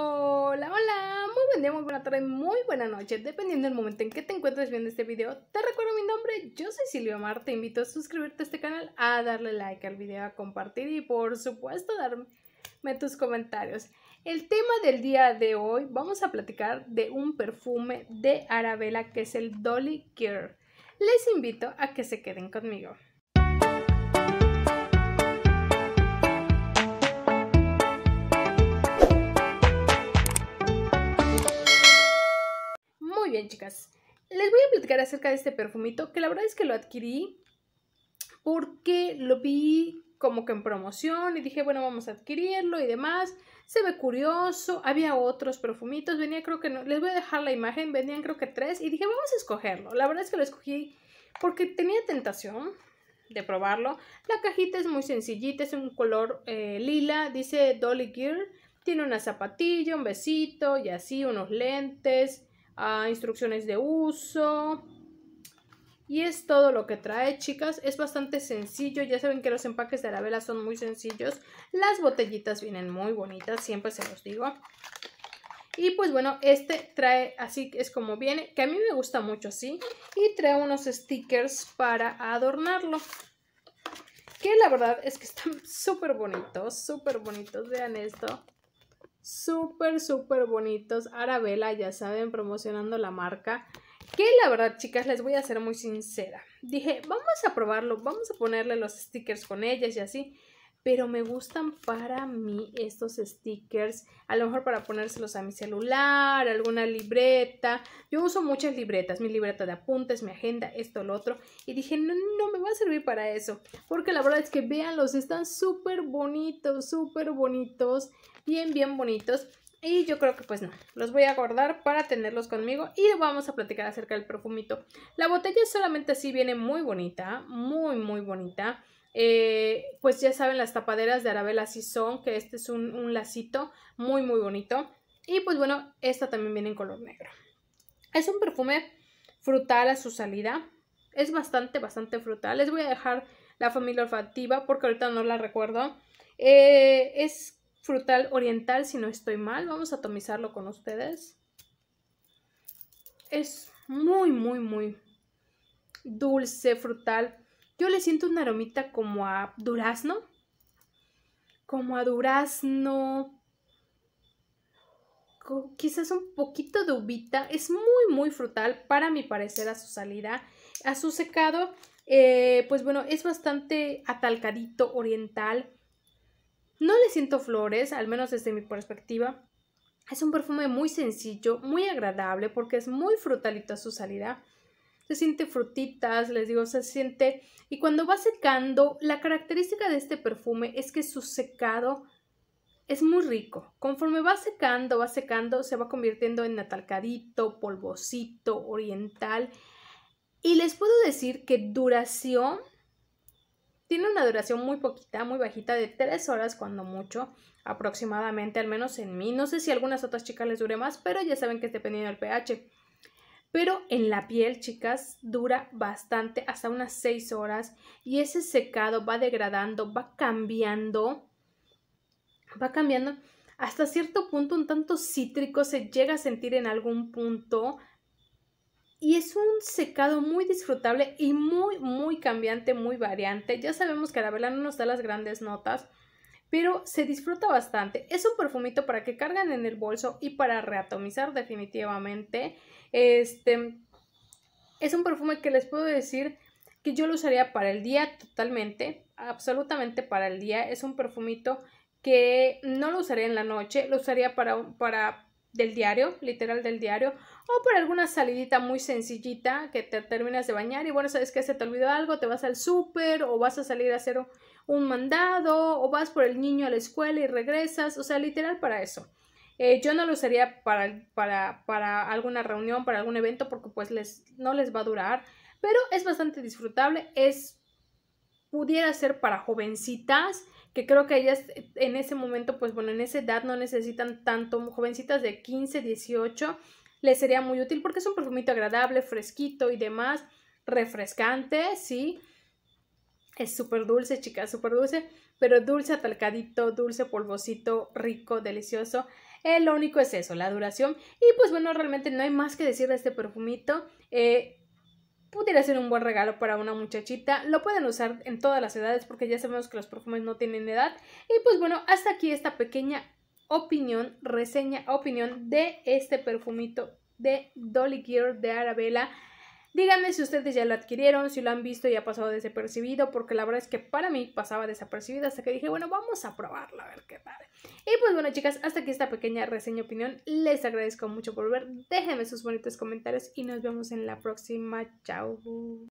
Hola, hola, muy buen día, muy buena tarde, muy buena noche, dependiendo del momento en que te encuentres viendo este video. Te recuerdo mi nombre, yo soy Silvia Mar, te invito a suscribirte a este canal, a darle like al video, a compartir y por supuesto darme tus comentarios. El tema del día de hoy vamos a platicar de un perfume de Arabella que es el Dolly Cure. Les invito a que se queden conmigo. chicas, les voy a platicar acerca de este perfumito, que la verdad es que lo adquirí porque lo vi como que en promoción y dije, bueno, vamos a adquirirlo y demás. Se ve curioso, había otros perfumitos, venía creo que no, les voy a dejar la imagen, venían creo que tres y dije, vamos a escogerlo. La verdad es que lo escogí porque tenía tentación de probarlo. La cajita es muy sencillita, es un color eh, lila, dice Dolly Gear, tiene una zapatilla, un besito y así, unos lentes, Ah, instrucciones de uso. Y es todo lo que trae, chicas. Es bastante sencillo. Ya saben que los empaques de la vela son muy sencillos. Las botellitas vienen muy bonitas, siempre se los digo. Y pues bueno, este trae, así es como viene, que a mí me gusta mucho así. Y trae unos stickers para adornarlo. Que la verdad es que están súper bonitos, súper bonitos. Vean esto súper, súper bonitos. Arabella, ya saben, promocionando la marca. Que la verdad, chicas, les voy a ser muy sincera. Dije, vamos a probarlo, vamos a ponerle los stickers con ellas y así pero me gustan para mí estos stickers, a lo mejor para ponérselos a mi celular, alguna libreta. Yo uso muchas libretas, mi libreta de apuntes, mi agenda, esto, lo otro. Y dije, no, no me va a servir para eso, porque la verdad es que véanlos, están súper bonitos, súper bonitos, bien, bien bonitos. Y yo creo que pues no, los voy a guardar para tenerlos conmigo y vamos a platicar acerca del perfumito. La botella solamente así viene muy bonita, muy, muy bonita. Eh, pues ya saben, las tapaderas de Arabella si son, que este es un, lacito muy, muy bonito. Y pues bueno, esta también viene en color negro. Es un perfume frutal a su salida. Es bastante, bastante frutal. Les voy a dejar la familia olfativa porque ahorita no la recuerdo. Eh, es frutal oriental, si no estoy mal. Vamos a atomizarlo con ustedes. Es muy, muy, muy dulce, frutal. Yo le siento una aromita como a durazno. Como a durazno. Quizás un poquito de uvita. Es muy, muy frutal para mi parecer a su salida. A su secado, eh, pues bueno, es bastante atalcadito, oriental. No le siento flores, al menos desde mi perspectiva. Es un perfume muy sencillo, muy agradable porque es muy frutalito a su salida se siente frutitas, les digo, se siente... Y cuando va secando, la característica de este perfume es que su secado es muy rico. Conforme va secando, va secando, se va convirtiendo en atalcadito, polvosito, oriental. Y les puedo decir que duración, tiene una duración muy poquita, muy bajita, de tres horas cuando mucho, aproximadamente, al menos en mí. No sé si a algunas otras chicas les dure más, pero ya saben que es dependiendo del pH. Pero en la piel, chicas, dura bastante, hasta unas 6 horas. Y ese secado va degradando, va cambiando, va cambiando. Hasta cierto punto, un tanto cítrico se llega a sentir en algún punto. Y es un secado muy disfrutable y muy, muy cambiante, muy variante. Ya sabemos que la vela no nos da las grandes notas, pero se disfruta bastante. Es un perfumito para que cargan en el bolso y para reatomizar definitivamente. Este es un perfume que les puedo decir que yo lo usaría para el día totalmente, absolutamente para el día. Es un perfumito que no lo usaría en la noche, lo usaría para, para del diario, literal del diario, o por alguna salidita muy sencillita que te terminas de bañar y bueno, sabes que se te olvidó algo, te vas al súper o vas a salir a hacer un mandado o vas por el niño a la escuela y regresas, o sea, literal para eso. Eh, yo no lo usaría para, para, alguna reunión, para algún evento, porque pues les, no les va a durar, pero es bastante disfrutable, es pudiera ser para jovencitas que creo que ellas eh, en ese momento, pues bueno, en esa edad no necesitan tanto, jovencitas de 15, 18, les sería muy útil porque es un perfumito agradable, fresquito y demás, refrescante, sí. Es súper dulce, chicas, súper dulce, pero dulce atalcadito, dulce polvosito, rico, delicioso. el eh, único es eso, la duración. Y pues bueno, realmente no hay más que decir de este perfumito. Eh, pudiera ser un buen regalo para una muchachita. Lo pueden usar en todas las edades porque ya sabemos que los perfumes no tienen edad. Y pues bueno, hasta aquí esta pequeña opinión, reseña, opinión de este perfumito de Dolly Gear de Arabella. Díganme si ustedes ya lo adquirieron, si lo han visto y ha pasado desapercibido, porque la verdad es que para mí pasaba desapercibido hasta que dije, bueno, vamos a probarlo, a ver qué tal. Y pues bueno, chicas, hasta aquí esta pequeña reseña opinión. Les agradezco mucho por ver. Déjenme sus bonitos comentarios y nos vemos en la próxima. Chao.